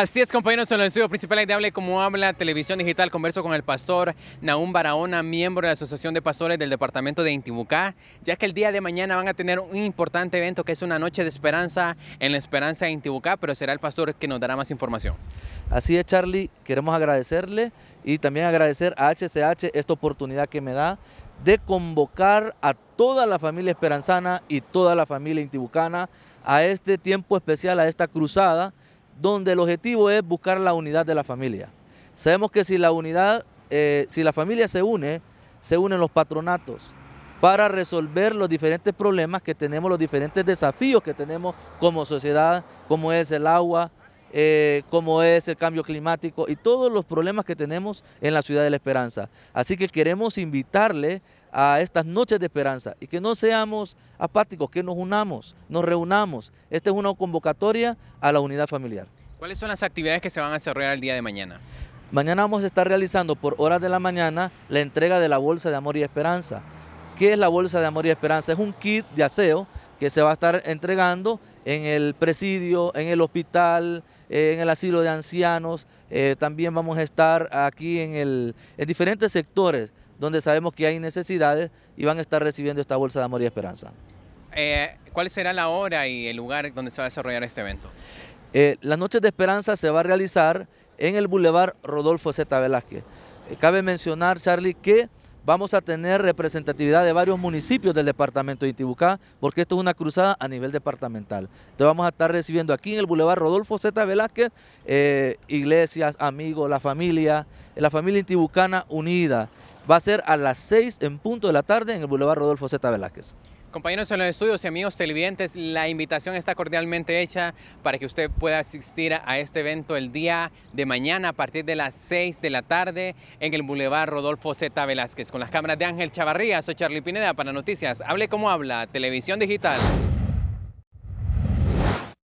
Así es, compañeros, en los estudios principales de Hable Como Habla Televisión Digital, converso con el pastor Naum Barahona, miembro de la Asociación de Pastores del Departamento de Intibucá, ya que el día de mañana van a tener un importante evento que es una noche de esperanza en la esperanza de Intibucá, pero será el pastor que nos dará más información. Así es, Charlie, queremos agradecerle y también agradecer a HCH esta oportunidad que me da de convocar a toda la familia esperanzana y toda la familia intibucana a este tiempo especial, a esta cruzada donde el objetivo es buscar la unidad de la familia. Sabemos que si la unidad, eh, si la familia se une, se unen los patronatos para resolver los diferentes problemas que tenemos, los diferentes desafíos que tenemos como sociedad, como es el agua, eh, como es el cambio climático y todos los problemas que tenemos en la ciudad de la esperanza. Así que queremos invitarle a estas noches de esperanza y que no seamos apáticos, que nos unamos, nos reunamos. Esta es una convocatoria a la unidad familiar. ¿Cuáles son las actividades que se van a desarrollar el día de mañana? Mañana vamos a estar realizando por horas de la mañana la entrega de la Bolsa de Amor y Esperanza. ¿Qué es la Bolsa de Amor y Esperanza? Es un kit de aseo que se va a estar entregando en el presidio, en el hospital, eh, en el asilo de ancianos. Eh, también vamos a estar aquí en, diferentes sectores donde sabemos que hay necesidades y van a estar recibiendo esta bolsa de amor y esperanza. Eh, ¿Cuál será la hora y el lugar donde se va a desarrollar este evento? las Noches de Esperanza se va a realizar en el Boulevard Rodolfo Z. Velázquez. cabe mencionar, Charlie, que vamos a tener representatividad de varios municipios del departamento de Intibucá, porque esto es una cruzada a nivel departamental. Entonces vamos a estar recibiendo aquí en el Boulevard Rodolfo Z. Velázquez, eh, iglesias, amigos, la familia, la familia intibucana unida. Va a ser a las 6 en punto de la tarde en el Boulevard Rodolfo Z. Velázquez. Compañeros en los estudios y amigos televidentes, la invitación está cordialmente hecha para que usted pueda asistir a este evento el día de mañana a partir de las 6 de la tarde en el Boulevard Rodolfo Z. Velázquez. Con las cámaras de Ángel Chavarría, soy Charlie Pineda para Noticias. Hable como habla, Televisión Digital.